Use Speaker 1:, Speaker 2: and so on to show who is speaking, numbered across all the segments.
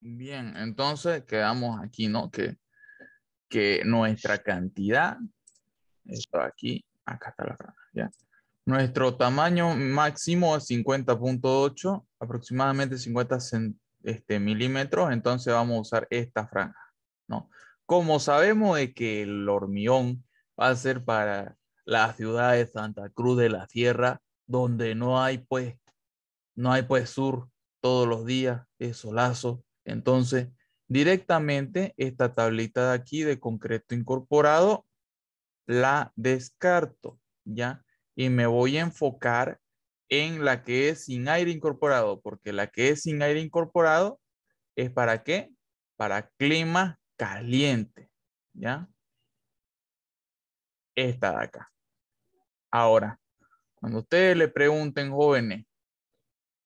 Speaker 1: Bien, entonces quedamos aquí, ¿no? Que, que nuestra cantidad, esto aquí, acá está la franja, ¿ya? Nuestro tamaño máximo es 50.8, aproximadamente 50 este, milímetros, entonces vamos a usar esta franja, ¿no? Como sabemos de que el hormigón va a ser para la ciudad de Santa Cruz de la Sierra, donde no hay pues, no hay pues sur todos los días, es solazo, entonces, directamente esta tablita de aquí de concreto incorporado la descarto, ¿ya? Y me voy a enfocar en la que es sin aire incorporado, porque la que es sin aire incorporado es para qué? Para clima caliente, ¿ya? Esta de acá. Ahora, cuando ustedes le pregunten, jóvenes,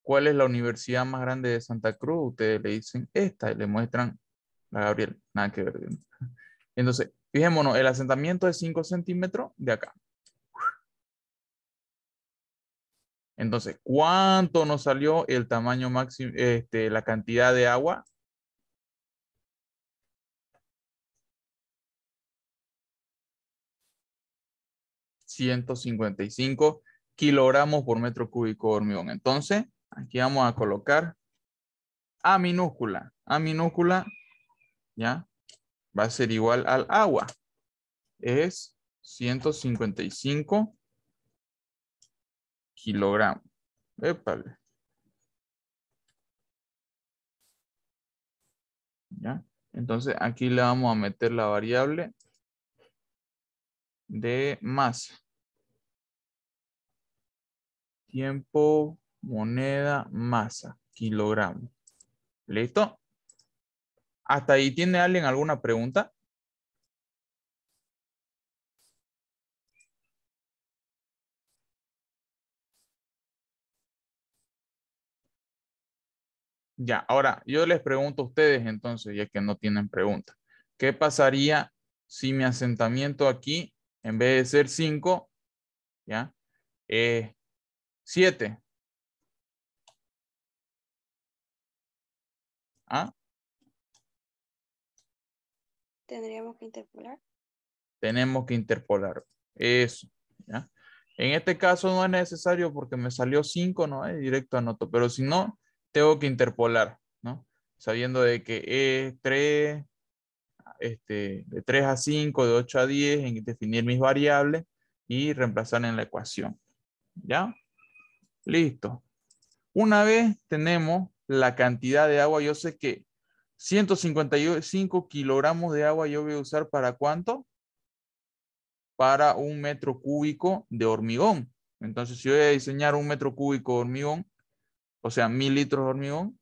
Speaker 1: ¿cuál es la universidad más grande de Santa Cruz? Ustedes le dicen esta y le muestran a Gabriel, nada que ver. Entonces, fijémonos, el asentamiento es 5 centímetros de acá.
Speaker 2: Entonces, ¿cuánto nos salió el tamaño máximo, este, la cantidad de agua? ...155
Speaker 1: kilogramos por metro cúbico de hormigón. Entonces, Aquí vamos a colocar A minúscula. A minúscula, ¿ya? Va a ser igual al agua. Es 155
Speaker 2: kilogramos. Épale. ¿Ya? Entonces aquí le vamos a meter la variable de masa.
Speaker 1: Tiempo moneda, masa, kilogramo.
Speaker 2: ¿Listo? ¿Hasta ahí tiene alguien alguna pregunta? Ya, ahora yo les pregunto a ustedes entonces, ya que no tienen pregunta. ¿Qué
Speaker 1: pasaría
Speaker 2: si mi asentamiento aquí, en vez de ser 5, ya, 7? Tendríamos que interpolar. Tenemos que interpolar. Eso. ¿ya? En
Speaker 1: este caso no es necesario porque me salió 5, ¿no? Eh, directo anoto. Pero si no, tengo que interpolar, ¿no? Sabiendo de que e es 3, este, de 3 a 5, de 8 a 10, en definir mis variables y reemplazar en la ecuación. ¿Ya? Listo. Una vez tenemos la cantidad de agua. Yo sé que 155 kilogramos de agua yo voy a usar para cuánto? Para un metro cúbico de hormigón. Entonces, si voy a diseñar un metro cúbico de hormigón, o sea, mil litros de hormigón,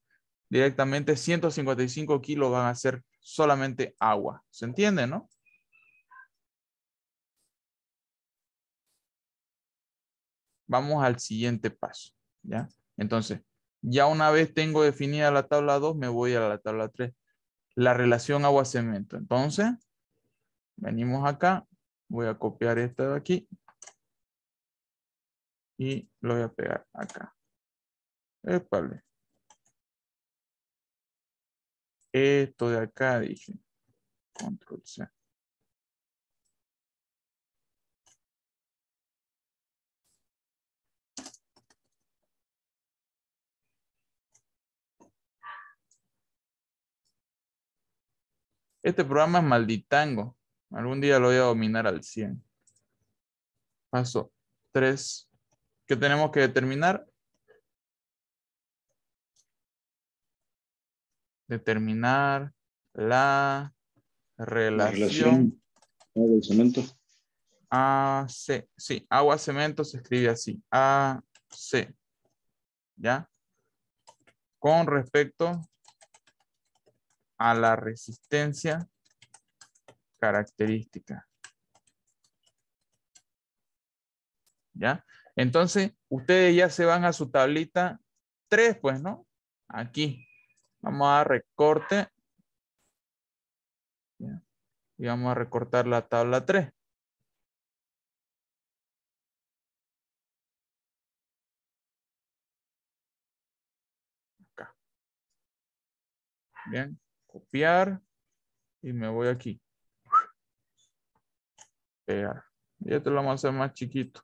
Speaker 1: directamente 155 kilos van a ser solamente agua. ¿Se entiende,
Speaker 2: no? Vamos al siguiente paso, ¿ya? Entonces, ya una vez tengo
Speaker 1: definida la tabla 2, me voy a la tabla 3. La relación agua-cemento. Entonces,
Speaker 2: venimos acá. Voy a copiar esta de aquí. Y lo voy a pegar acá. Espale. Esto de acá, dije. Control C. Este programa es
Speaker 1: malditango. Algún día lo voy a dominar al 100. Paso 3. ¿Qué tenemos que determinar? Determinar la relación.
Speaker 2: agua cemento.
Speaker 1: AC. Sí, agua cemento se escribe así. A-C. ¿Ya? Con respecto a la resistencia característica. ¿Ya? Entonces, ustedes ya se van a su tablita 3, pues, ¿no?
Speaker 2: Aquí. Vamos a recorte. Y vamos a recortar la tabla 3. Acá. Bien copiar y me voy aquí.
Speaker 1: Pegar. Y esto lo vamos a hacer más chiquito.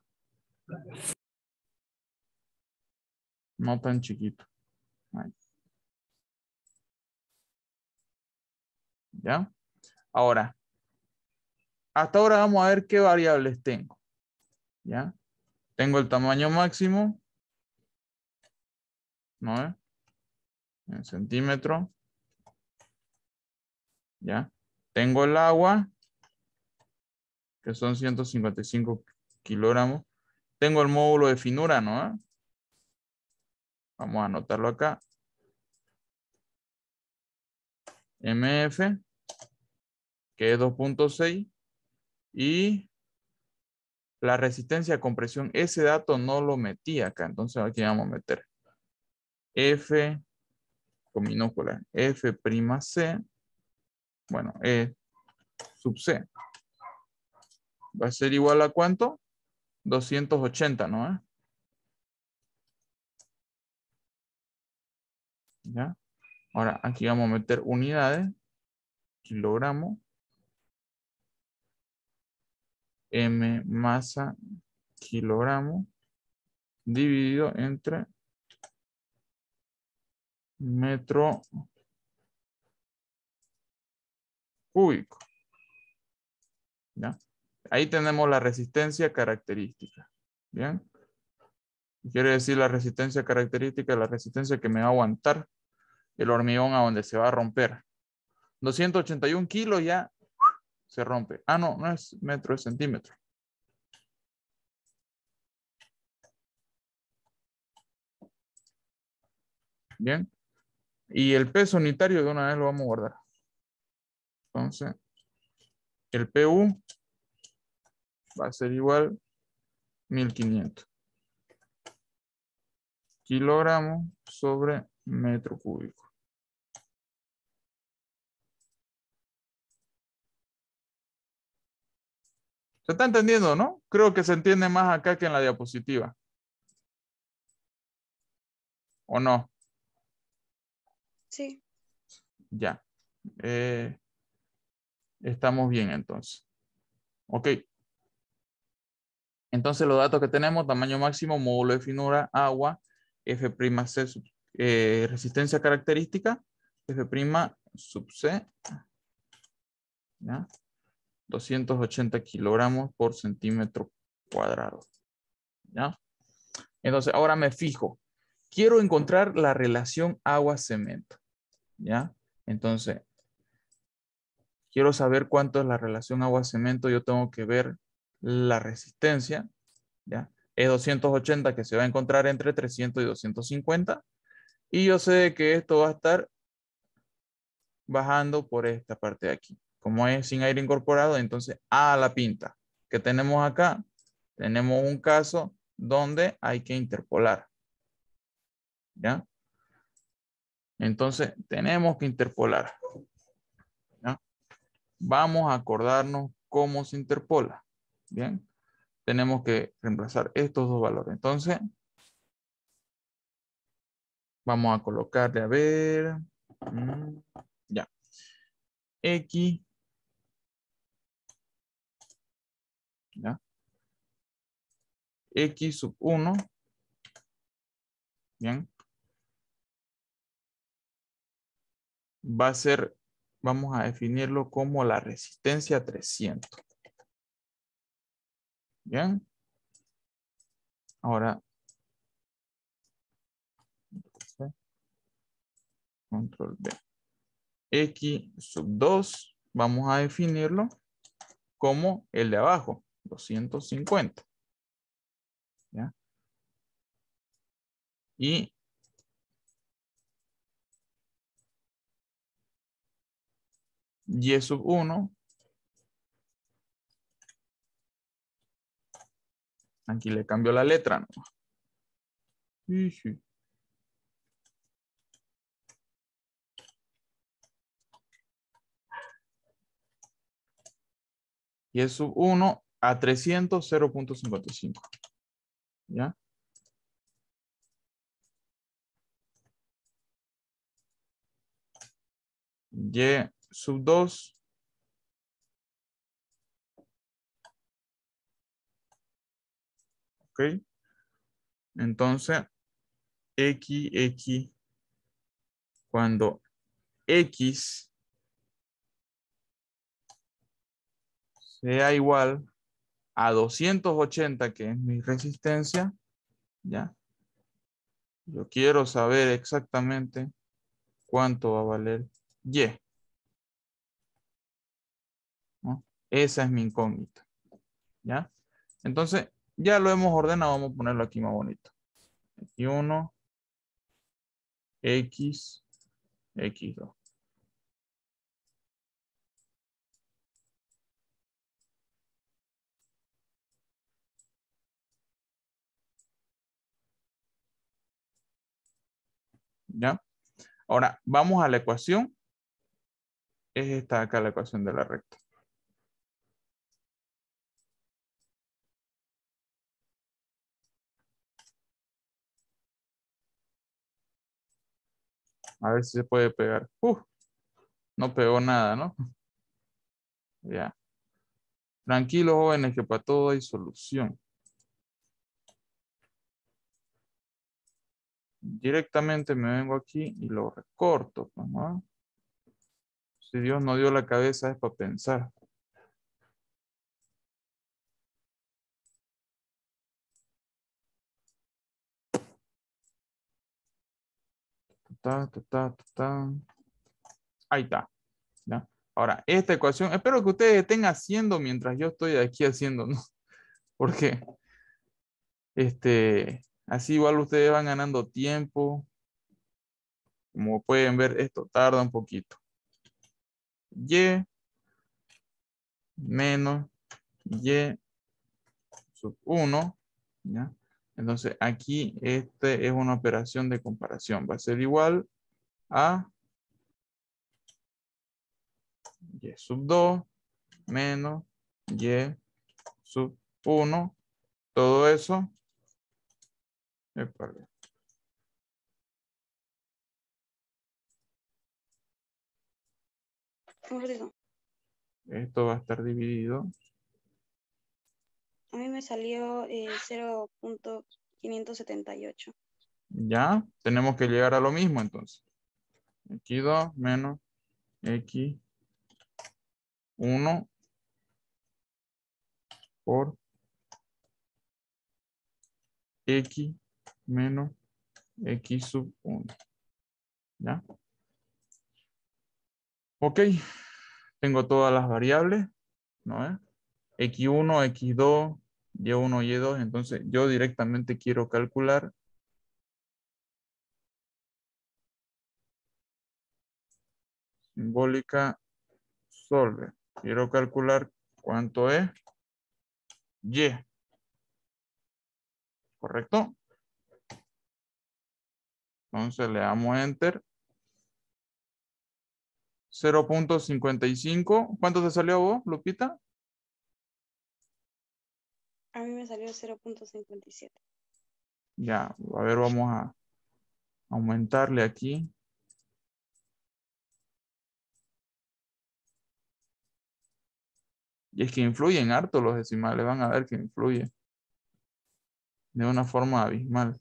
Speaker 2: No tan chiquito. ¿Ya? Ahora,
Speaker 1: hasta ahora vamos a ver qué variables tengo. ¿Ya? Tengo el tamaño máximo. ¿No? En centímetro. ¿Ya? Tengo el agua, que son 155 kilogramos.
Speaker 2: Tengo el módulo de finura, ¿no? Vamos a anotarlo acá. MF, que es
Speaker 1: 2.6. Y la resistencia a compresión, ese dato no lo metí acá. Entonces aquí vamos a meter F con minúscula, F', bueno, E sub C. Va a ser igual a cuánto? 280,
Speaker 2: ¿no? ¿Eh? ¿Ya? Ahora, aquí vamos a meter unidades. Kilogramo. M masa kilogramo dividido entre metro cúbico. ¿Ya?
Speaker 1: Ahí tenemos la resistencia característica. ¿Bien? Quiere decir la resistencia característica, la resistencia que me va a aguantar el hormigón a donde se va a romper. 281 kilos ya
Speaker 2: se rompe. Ah, no, no es metro, es centímetro. Bien.
Speaker 1: Y el peso unitario de una vez lo vamos a guardar. Entonces, el PU va a ser igual 1500
Speaker 2: kilogramos sobre metro cúbico. ¿Se está entendiendo, no? Creo que se entiende más acá que en la diapositiva. ¿O no? Sí. Ya. Eh, Estamos
Speaker 1: bien entonces. Ok. Entonces los datos que tenemos, tamaño máximo, módulo de finura, agua, F' C, eh, resistencia característica, F' sub C, ¿ya? 280 kilogramos por centímetro cuadrado. ¿ya? Entonces ahora me fijo, quiero encontrar la relación agua-cemento. ¿ya? Entonces quiero saber cuánto es la relación agua-cemento, yo tengo que ver la resistencia, ¿ya? Es 280 que se va a encontrar entre 300 y 250. Y yo sé que esto va a estar bajando por esta parte de aquí. Como es sin aire incorporado, entonces a la pinta. que tenemos acá? Tenemos un caso donde hay que interpolar. ¿Ya? Entonces, tenemos que interpolar vamos a acordarnos cómo se interpola. Bien, tenemos que reemplazar estos dos valores. Entonces, vamos a colocarle, a
Speaker 2: ver, mm, ya, x, ya, x sub 1, bien, va a ser vamos a definirlo como la resistencia 300. Bien. Ahora.
Speaker 1: Control B. X sub 2. Vamos a definirlo
Speaker 2: como el de abajo. 250. ¿Ya? Y y sub 1. Aquí le cambio la letra. ¿no? Sí, sí. Y sub 1 a 300, 0.55. ¿Ya? Y sub 2. Ok. Entonces, x, x, cuando x
Speaker 1: sea igual a 280, que es mi resistencia, ¿ya? Yo quiero saber exactamente cuánto va a valer Y. Esa es mi incógnita. ¿Ya? Entonces, ya lo hemos ordenado. Vamos
Speaker 2: a ponerlo aquí más bonito. 1, X, X2. ¿Ya? Ahora, vamos a la ecuación. Es esta acá la ecuación de la recta. A ver si se puede pegar. Uh, no pegó nada, ¿no? Ya.
Speaker 1: Tranquilos, jóvenes, que para todo hay solución. Directamente me vengo aquí y lo
Speaker 2: recorto. Si Dios no dio la cabeza es para pensar.
Speaker 1: Ahí está. Ahora, esta ecuación, espero que ustedes estén haciendo mientras yo estoy aquí haciendo, ¿no? Porque este, así igual ustedes van ganando tiempo. Como pueden ver, esto tarda un poquito. Y menos Y sub 1, ¿ya? Entonces aquí este es una operación de comparación. Va a ser igual a y sub 2
Speaker 2: menos y sub 1. Todo eso. Esto va a estar dividido a mí me salió eh,
Speaker 1: 0.578. Ya, tenemos que llegar a lo mismo entonces.
Speaker 2: X2 menos X1 por X menos X sub 1. ¿Ya?
Speaker 1: Ok, tengo todas las variables, ¿no? X1, X2, y1 y 1 y 2 entonces yo directamente
Speaker 2: quiero calcular simbólica solve. Quiero calcular cuánto es Y. ¿Correcto? Entonces le damos Enter. 0.55. ¿Cuánto te salió vos, Lupita?
Speaker 1: A mí me salió 0.57.
Speaker 2: Ya, a ver, vamos a aumentarle aquí. Y es que influyen harto los decimales, van a ver que influye de
Speaker 1: una forma abismal.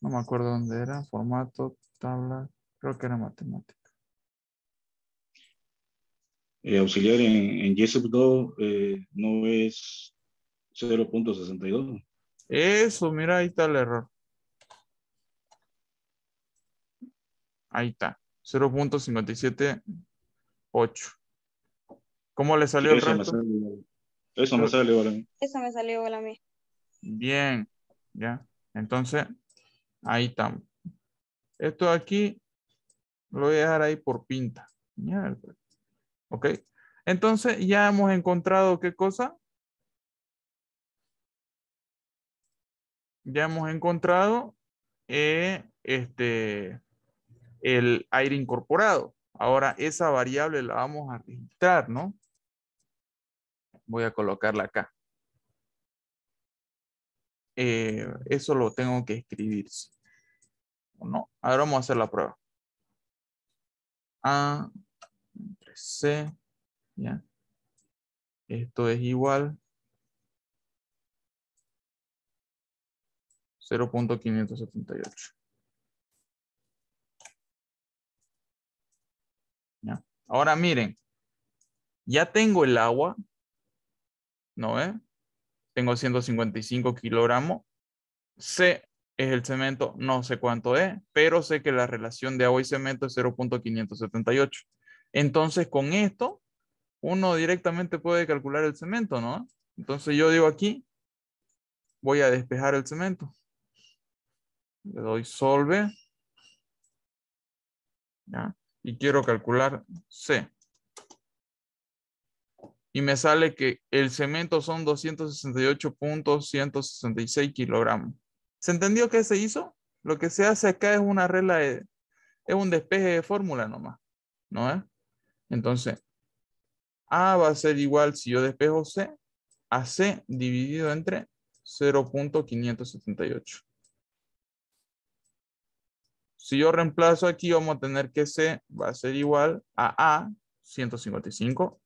Speaker 1: No me acuerdo dónde era, formato, tabla, creo que era matemática. Eh, auxiliar en, en 2 eh, no es 0.62. Eso, mira, ahí está el error. Ahí está, 0.578. ¿Cómo le salió el resto? eso me salió igual a mí. Eso me salió igual a mí. Bien, ya. Entonces, ahí está. Esto aquí lo voy a dejar ahí por pinta. ¿Ok? Entonces ya hemos encontrado qué cosa. Ya hemos encontrado
Speaker 2: eh, este,
Speaker 1: el aire incorporado. Ahora esa variable la vamos a registrar, ¿no? Voy a colocarla acá. Eh, eso lo tengo que escribir. ¿O no? Ahora vamos a hacer
Speaker 2: la prueba. Ah, C, ¿ya? Esto es igual 0.578. ¿Ya? Ahora miren,
Speaker 1: ya tengo el agua, ¿no eh? Tengo 155 kilogramos. C es el cemento, no sé cuánto es, pero sé que la relación de agua y cemento es 0.578. Entonces, con esto, uno directamente puede calcular el cemento, ¿no? Entonces yo digo aquí, voy a despejar el cemento. Le doy solve. ¿ya? Y quiero calcular C. Y me sale que el cemento son 268.166 kilogramos. ¿Se entendió qué se hizo? Lo que se hace acá es una regla, de, es un despeje de fórmula nomás. ¿No es? Entonces, A va a ser igual si yo despejo C, a C dividido entre 0.578. Si yo reemplazo aquí, vamos a tener que C va a ser igual a A, 155,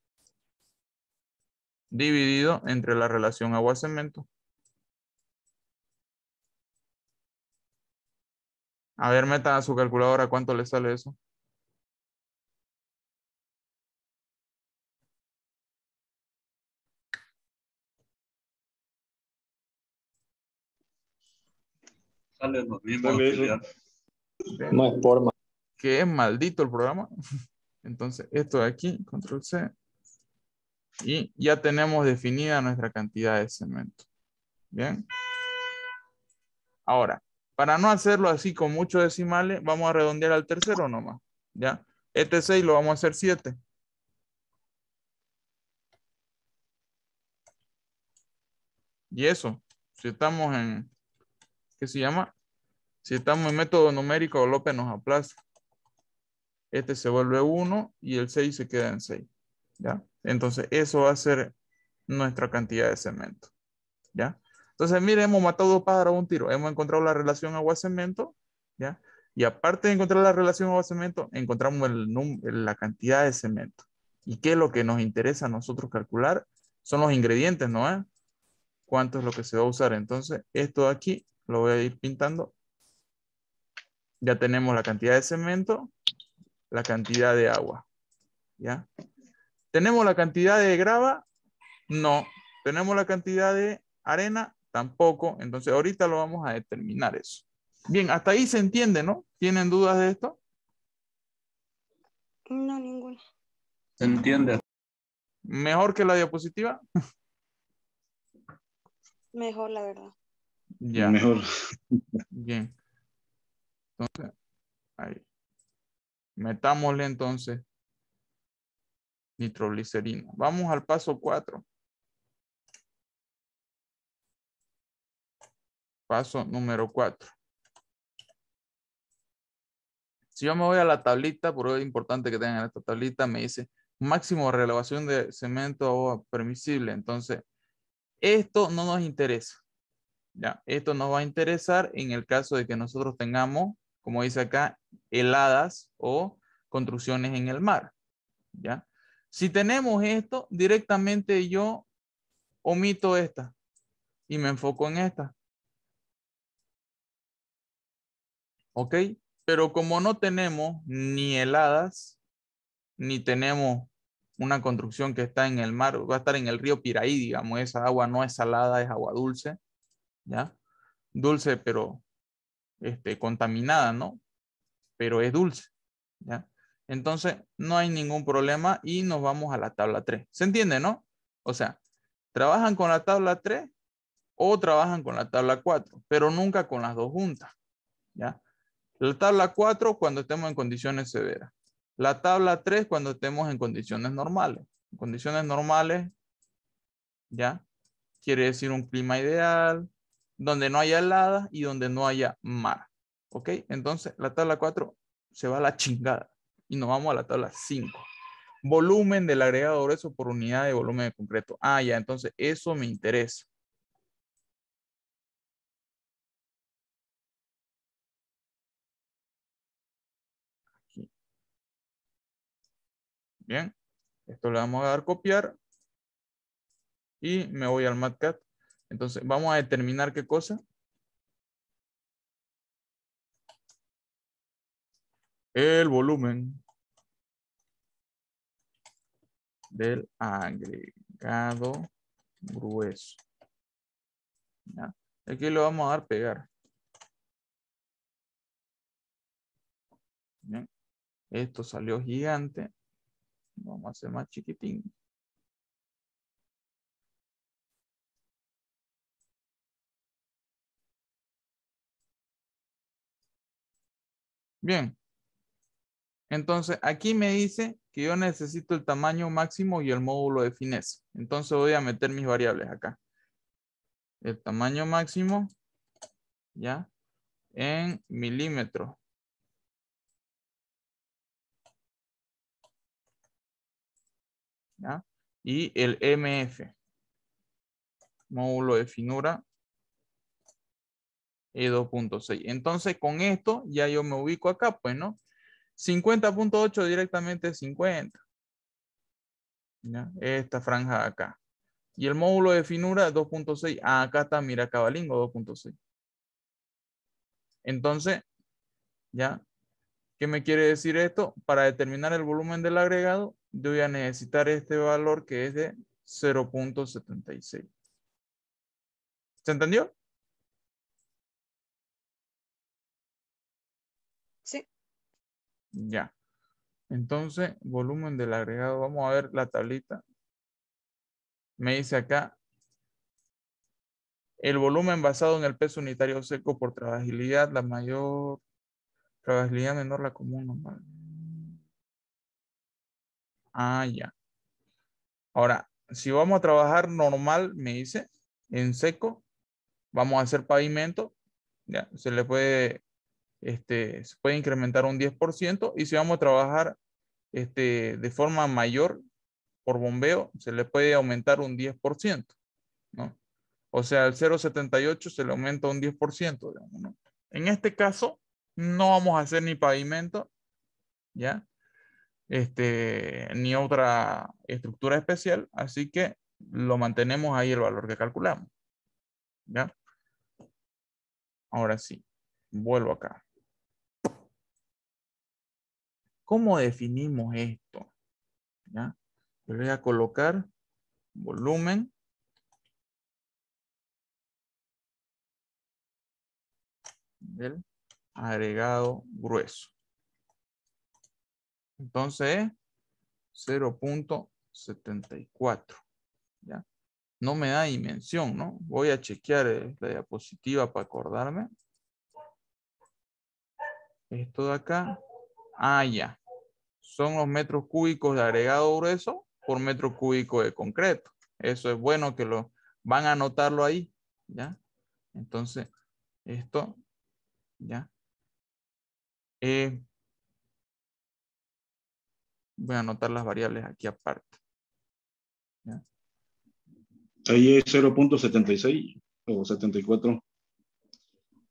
Speaker 1: dividido entre la relación agua-cemento.
Speaker 2: A ver, metan a su calculadora, ¿cuánto le sale eso?
Speaker 1: forma. Que es maldito el programa. Entonces, esto de aquí, control C. Y ya tenemos definida nuestra cantidad de cemento. Bien. Ahora, para no hacerlo así con muchos decimales, vamos a redondear al tercero nomás. ¿Ya? Este 6 lo vamos a hacer 7. Y eso, si estamos en se llama, si estamos en método numérico, López nos aplasta Este se vuelve 1 y el 6 se queda en 6. ¿Ya? Entonces, eso va a ser nuestra cantidad de cemento. ¿Ya? Entonces, mire, hemos matado dos a un tiro. Hemos encontrado la relación agua-cemento, ¿ya? Y aparte de encontrar la relación agua-cemento, encontramos el la cantidad de cemento. ¿Y qué es lo que nos interesa a nosotros calcular? Son los ingredientes, ¿no? ¿Eh? ¿Cuánto es lo que se va a usar? Entonces, esto de aquí lo voy a ir pintando. Ya tenemos la cantidad de cemento, la cantidad de agua. ¿Ya? ¿Tenemos la cantidad de grava? No. ¿Tenemos la cantidad de arena? Tampoco. Entonces ahorita lo vamos a determinar eso. Bien, hasta ahí se entiende, ¿no? ¿Tienen dudas de esto? No, ninguna. Se entiende. ¿Mejor que la diapositiva? Mejor, la verdad.
Speaker 2: Ya. Mejor. Bien. Entonces, ahí. Metámosle entonces nitroglicerina. Vamos al paso 4. Paso número 4.
Speaker 1: Si yo me voy a la tablita, por es importante que tengan esta tablita, me dice máximo relevación de cemento permisible. Entonces, esto no nos interesa. Esto nos va a interesar en el caso de que nosotros tengamos, como dice acá, heladas o construcciones en el mar, ¿ya? Si tenemos esto, directamente yo omito esta y me enfoco en
Speaker 2: esta. ¿Ok?
Speaker 1: Pero como no tenemos ni heladas, ni tenemos una construcción que está en el mar, va a estar en el río Piraí, digamos, esa agua no es salada, es agua dulce. ¿ya? Dulce, pero este, contaminada, ¿no? Pero es dulce, ¿ya? Entonces, no hay ningún problema y nos vamos a la tabla 3. ¿Se entiende, no? O sea, trabajan con la tabla 3 o trabajan con la tabla 4, pero nunca con las dos juntas, ¿ya? La tabla 4 cuando estemos en condiciones severas. La tabla 3 cuando estemos en condiciones normales. En condiciones normales, ¿ya? Quiere decir un clima ideal, donde no haya helada y donde no haya mar. ¿Ok? Entonces, la tabla 4 se va a la chingada y nos vamos a la tabla 5. Volumen del agregador. Eso
Speaker 2: por unidad de volumen de concreto. Ah, ya, entonces eso me interesa. Aquí. Bien, esto le vamos a dar copiar y me voy al MATCAT entonces, vamos a determinar qué cosa. El volumen del agregado grueso. Aquí lo vamos a dar pegar. Esto salió gigante. Vamos a hacer más chiquitín. Bien. Entonces, aquí me dice que yo necesito el tamaño máximo y el
Speaker 1: módulo de fines. Entonces voy a meter mis variables acá. El tamaño
Speaker 2: máximo, ¿ya? En milímetros. ¿Ya? Y el MF, módulo de finura
Speaker 1: 2.6. Entonces, con esto ya yo me ubico acá, pues, ¿no? 50.8 directamente 50. Esta franja acá. Y el módulo de finura 2.6. Ah, acá está, mira, cabalingo 2.6. Entonces, ¿ya? ¿Qué me quiere decir esto? Para determinar el volumen del agregado, yo voy a necesitar este valor
Speaker 2: que es de 0.76. ¿Se entendió? Ya. Entonces, volumen del agregado. Vamos a ver la tablita.
Speaker 1: Me dice acá. El volumen basado en el peso unitario seco por trabajabilidad, la mayor trabajabilidad menor, la común normal. Ah, ya. Ahora, si vamos a trabajar normal, me dice, en seco, vamos a hacer pavimento. Ya, se le puede este, se puede incrementar un 10% y si vamos a trabajar este, de forma mayor por bombeo, se le puede aumentar un 10%, O sea, al 0,78 se le aumenta un 10%, En este caso, no vamos a hacer ni pavimento, ¿ya? Este, ni otra estructura especial, así que lo mantenemos ahí el valor que calculamos, ¿ya?
Speaker 2: Ahora sí, vuelvo acá. ¿Cómo definimos esto? ¿Ya? voy a colocar volumen. del agregado grueso.
Speaker 1: Entonces, 0.74. ¿ya? No me da dimensión, ¿no? Voy a chequear eh, la diapositiva para acordarme. Esto de acá, Ah, ya. Son los metros cúbicos de agregado grueso por metro cúbico de concreto. Eso es bueno que lo van a anotarlo ahí, ¿ya?
Speaker 2: Entonces, esto, ¿ya? Eh, voy a anotar las variables aquí aparte. ¿ya? Ahí es 0.76 o 74.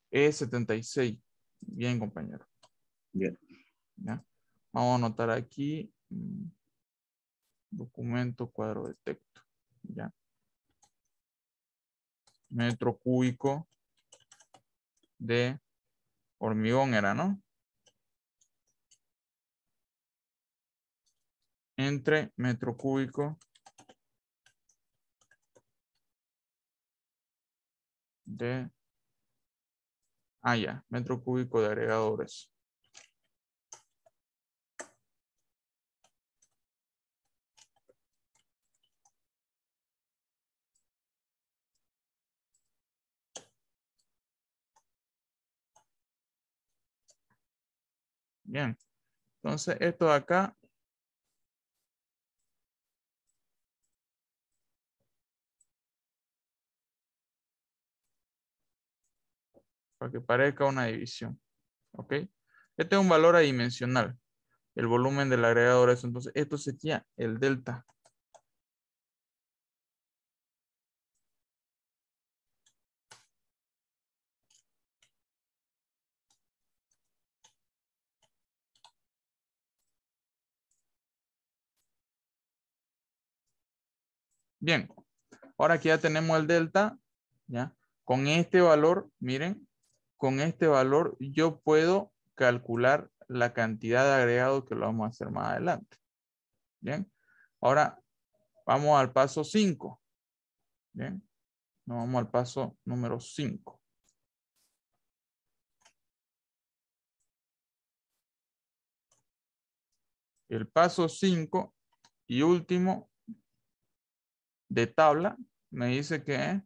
Speaker 1: Es 76. Bien, compañero.
Speaker 2: Bien. Vamos
Speaker 1: a anotar aquí mm, documento cuadro de texto, ¿ya? Metro cúbico
Speaker 2: de hormigón era, ¿no? Entre metro cúbico de... Ah, ya, metro cúbico de agregadores. Bien. Entonces, esto de acá. Para que parezca una división. ¿Ok? Este es un valor adimensional. El volumen del agregador es entonces, esto sería el delta. Bien, ahora aquí ya tenemos el delta, ¿ya? Con este
Speaker 1: valor, miren, con este valor yo puedo calcular la cantidad de agregado que lo vamos a hacer más adelante. Bien, ahora
Speaker 2: vamos al paso 5. Bien, nos vamos al paso número 5. El paso 5 y último
Speaker 1: de tabla me dice que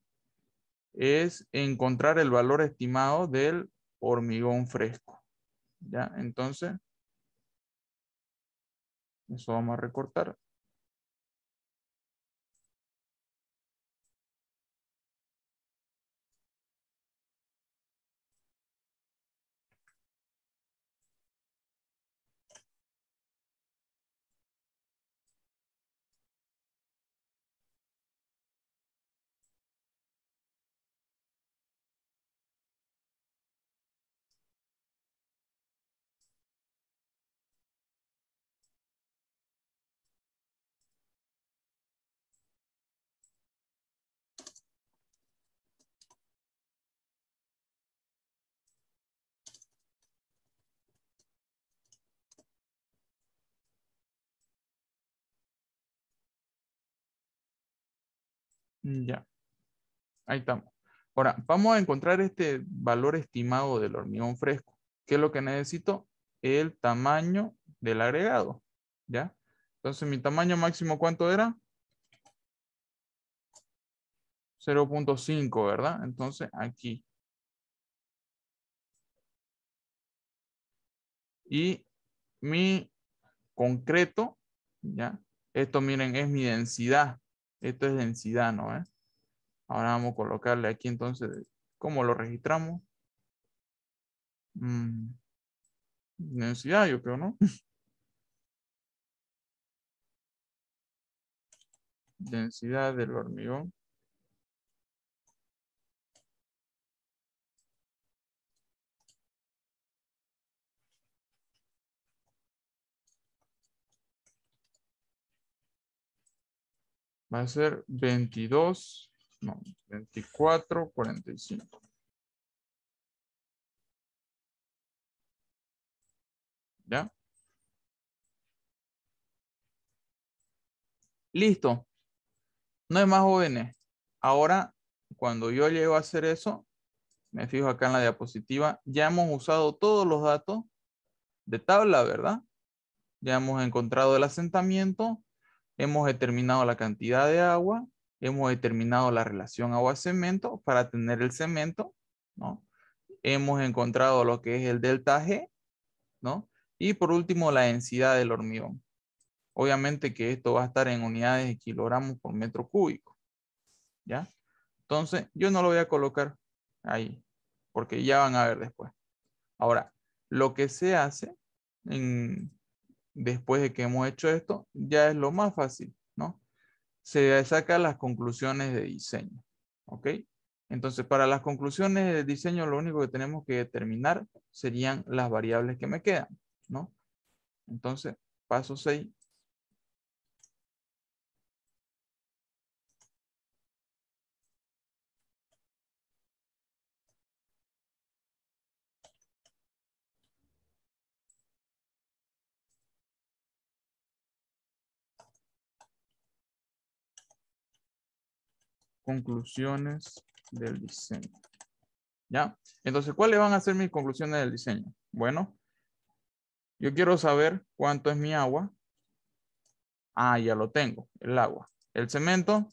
Speaker 1: es encontrar el valor estimado del hormigón fresco. ¿Ya? Entonces,
Speaker 2: eso vamos a recortar. Mm, ya. Ahí estamos. Ahora, vamos a
Speaker 1: encontrar este valor estimado del hormigón fresco. ¿Qué es lo que necesito? El tamaño del agregado. ¿Ya? Entonces, mi tamaño máximo, ¿cuánto era?
Speaker 2: 0.5, ¿verdad? Entonces, aquí. Y mi concreto, ¿ya? Esto, miren, es mi densidad.
Speaker 1: Esto es densidad, ¿no? Eh? Ahora vamos a colocarle aquí entonces, ¿cómo
Speaker 2: lo registramos? densidad, mm, yo creo, ¿no? densidad del hormigón. va a ser 22, no, 24, 45. ¿Ya? Listo.
Speaker 1: No hay más jóvenes. Ahora, cuando yo llego a hacer eso, me fijo acá en la diapositiva, ya hemos usado todos los datos de tabla, ¿verdad? Ya hemos encontrado el asentamiento, hemos determinado la cantidad de agua, hemos determinado la relación agua-cemento para tener el cemento, ¿no? Hemos encontrado lo que es el delta G, ¿no? Y por último, la densidad del hormigón. Obviamente que esto va a estar en unidades de kilogramos por metro cúbico, ¿ya? Entonces, yo no lo voy a colocar ahí, porque ya van a ver después. Ahora, lo que se hace en, después de que hemos hecho esto, ya es lo más fácil, ¿no? Se saca las conclusiones de diseño, ¿ok? Entonces, para las conclusiones de diseño, lo único que tenemos que determinar serían las variables que me quedan, ¿no?
Speaker 2: Entonces, paso 6, conclusiones del diseño.
Speaker 1: ¿Ya? Entonces, ¿cuáles van a ser mis conclusiones del diseño? Bueno, yo quiero saber cuánto es mi agua. Ah, ya lo tengo, el agua. El cemento,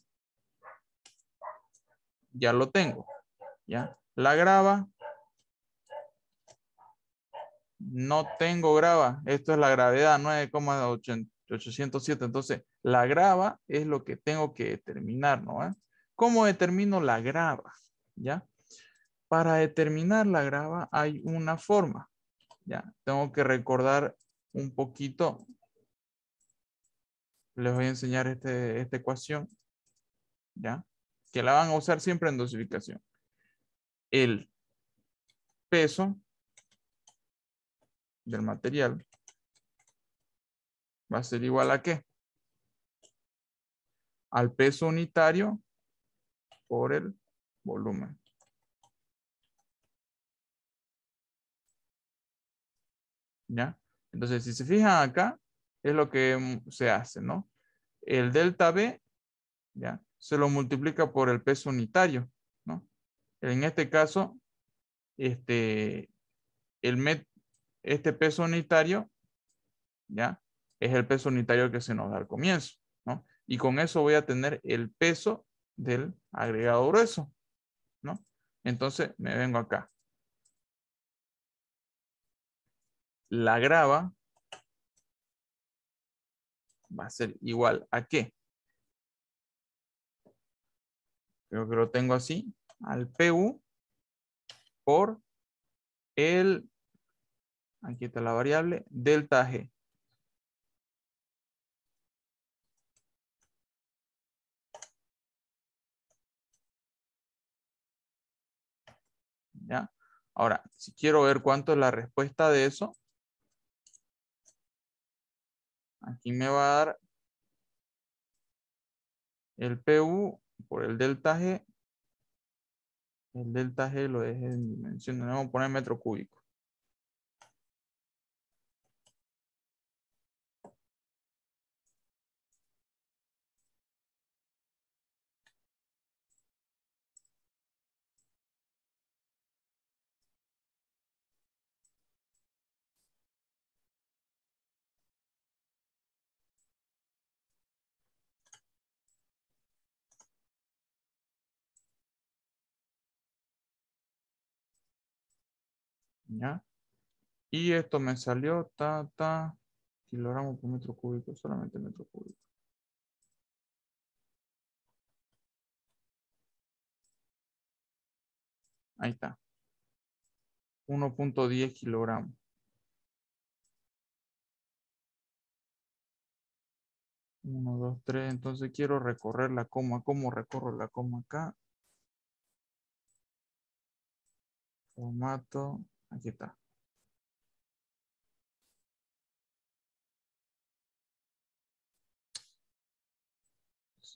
Speaker 1: ya lo tengo. ¿Ya? La grava, no tengo grava. Esto es la gravedad 9,807. Entonces, la grava es lo que tengo que determinar, ¿no? ¿Eh? ¿Cómo determino la grava? ¿Ya? Para determinar la grava hay una forma. ¿Ya? Tengo que recordar un poquito. Les voy a enseñar este, esta ecuación. ¿Ya? Que la van a usar siempre en dosificación.
Speaker 2: El peso del material va a ser igual a qué? Al peso unitario por el volumen. ¿Ya? Entonces, si se fijan acá, es lo que se hace, ¿no? El delta B,
Speaker 1: ¿ya? Se lo multiplica por el peso unitario, ¿no? En este caso, este, el este peso unitario, ¿ya? Es el peso unitario que se nos da al comienzo, ¿no? Y con eso voy a tener el peso del agregado grueso, ¿no? Entonces me
Speaker 2: vengo acá. La grava va a ser igual a qué? Creo que lo tengo así, al PU por el, aquí está la variable, delta G. Ahora, si quiero ver cuánto es la respuesta de eso, aquí me va a dar el PU por el delta G. El delta G lo dejé en dimensión, no vamos a poner metro cúbico. Y esto me salió, ta, ta, kilogramos por metro cúbico, solamente metro cúbico. Ahí está. 1.10 kilogramos. Uno, dos, tres. Entonces quiero recorrer la coma. ¿Cómo recorro la coma acá? Formato. Aquí está.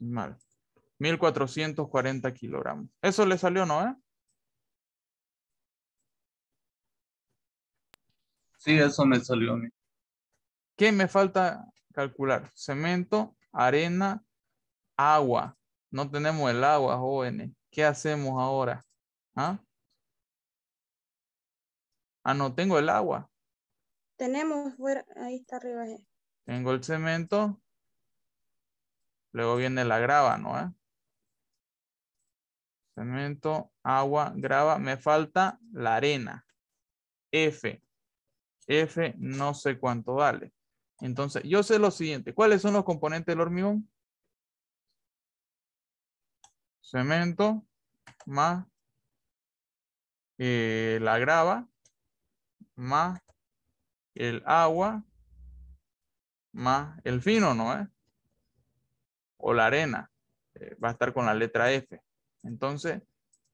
Speaker 2: Mal. 1440 kilogramos. Eso le salió, ¿no? Eh? Sí, eso me salió a
Speaker 1: ¿Qué me falta calcular? Cemento, arena, agua. No tenemos el agua, jóvenes. ¿Qué hacemos ahora? ¿Ah? Ah, no, tengo el agua. Tenemos ahí está arriba. Eh. Tengo el cemento. Luego viene la grava, ¿no? Eh? Cemento, agua, grava. Me falta la arena. F. F no sé cuánto vale. Entonces, yo sé lo siguiente. ¿Cuáles son los componentes del hormigón? Cemento más eh, la grava más el agua más el fino, ¿no? O la arena. Eh, va a estar con la letra F. Entonces,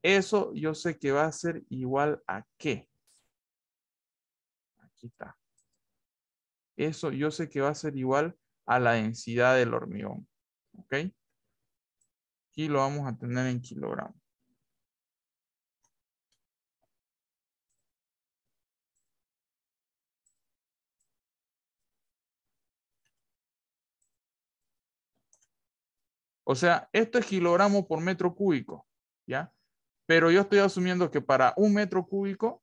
Speaker 1: eso yo sé que va a ser igual a qué. Aquí está. Eso yo sé que va a ser igual a la densidad del hormigón. ¿Ok?
Speaker 2: Aquí lo vamos a tener en kilogramos. O
Speaker 1: sea, esto es kilogramo por metro cúbico, ¿ya? Pero yo estoy asumiendo que para un metro cúbico,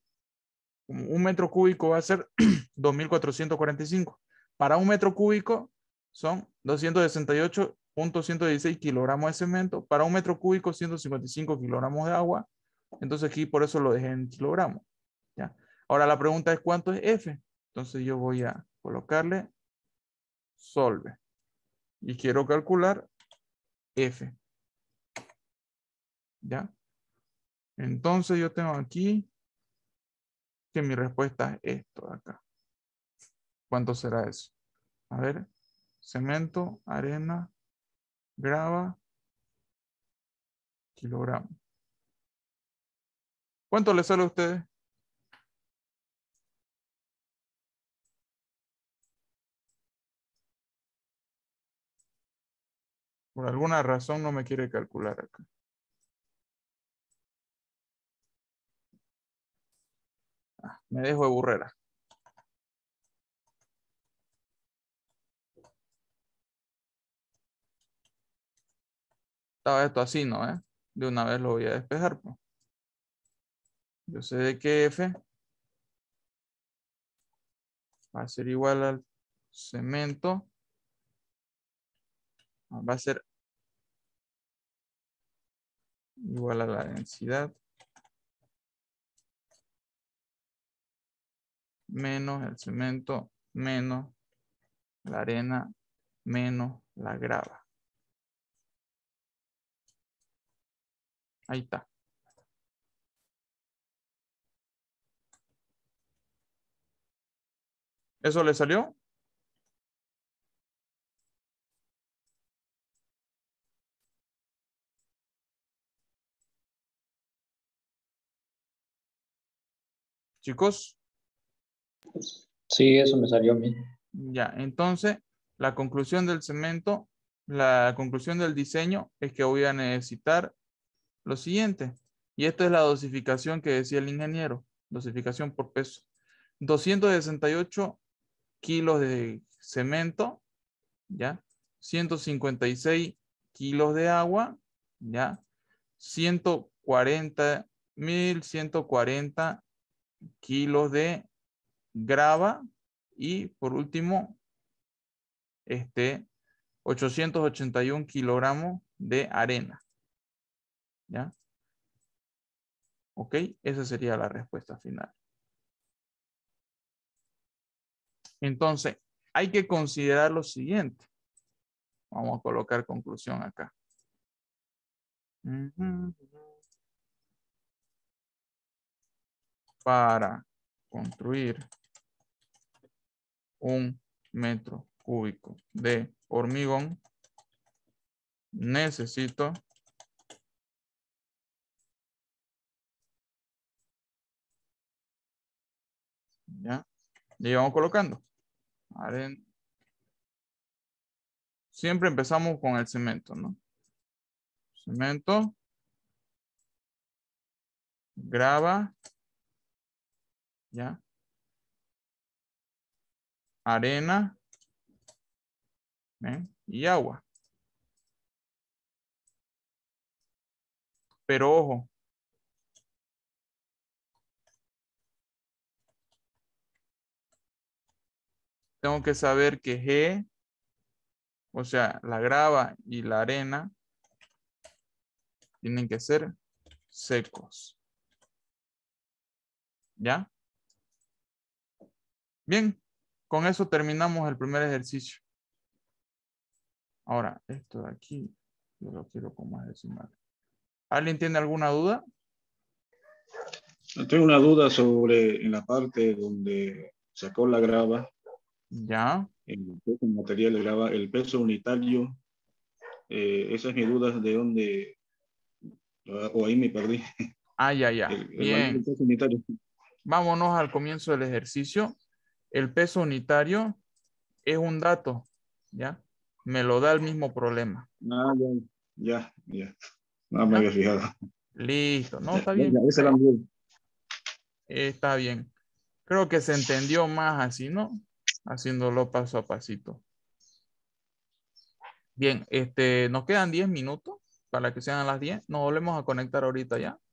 Speaker 1: un metro cúbico va a ser 2.445. Para un metro cúbico son 268.116 kilogramos de cemento. Para un metro cúbico, 155 kilogramos de agua. Entonces aquí por eso lo dejé en kilogramos. ¿ya? Ahora la pregunta es cuánto es F. Entonces yo voy a colocarle solve. Y quiero calcular
Speaker 2: F. ¿Ya? Entonces yo tengo aquí que mi respuesta es esto de acá. ¿Cuánto será eso? A ver, cemento, arena, grava, kilogramo. ¿Cuánto le sale a ustedes? Por alguna razón no me quiere calcular acá. Ah, me dejo de burrera. Estaba esto así, ¿no? Eh? De una vez lo voy a despejar. Pues.
Speaker 1: Yo sé de que F va a ser igual al
Speaker 2: cemento va a ser igual a la densidad menos el cemento, menos la arena, menos la grava. Ahí está. ¿Eso le salió? Chicos. Sí, eso me salió a mí.
Speaker 1: Ya, entonces, la conclusión del cemento, la conclusión del diseño es que voy a necesitar lo siguiente. Y esta es la dosificación que decía el ingeniero, dosificación por peso. 268 kilos de cemento, ¿ya? 156 kilos de agua, ¿ya? 140, 1140 kilos de grava y por último, este, 881 kilogramos
Speaker 2: de arena. ¿Ya? ¿Ok? Esa sería la respuesta final. Entonces, hay que considerar lo siguiente. Vamos a colocar conclusión acá. para construir un metro cúbico de hormigón, necesito ¿Ya? Y vamos colocando. Siempre empezamos con el cemento, ¿no? Cemento. Grava. ¿ya? Arena y agua. Pero ojo,
Speaker 1: tengo que saber que G, o sea, la grava y la arena,
Speaker 2: tienen que ser secos. ¿Ya? Bien, con eso terminamos el primer ejercicio. Ahora, esto de aquí, yo
Speaker 1: lo quiero con más decimal. ¿Alguien tiene alguna duda? Tengo una duda sobre en la parte donde sacó la grava. Ya. El, material de grava, el peso unitario. Eh, esa es mi duda de dónde. Ah, o ahí me perdí. Ah, ya, ya. Bien. Vámonos al comienzo del ejercicio el peso unitario es un dato, ¿ya? Me lo da el mismo problema. Ah, ya, ya,
Speaker 2: ya. No me había fijado. Listo, no, está bien.
Speaker 1: Eh, está bien. Creo que se entendió más así, ¿no? Haciéndolo paso a pasito. Bien, este, nos quedan 10 minutos
Speaker 2: para que sean las 10. Nos volvemos a conectar ahorita ya.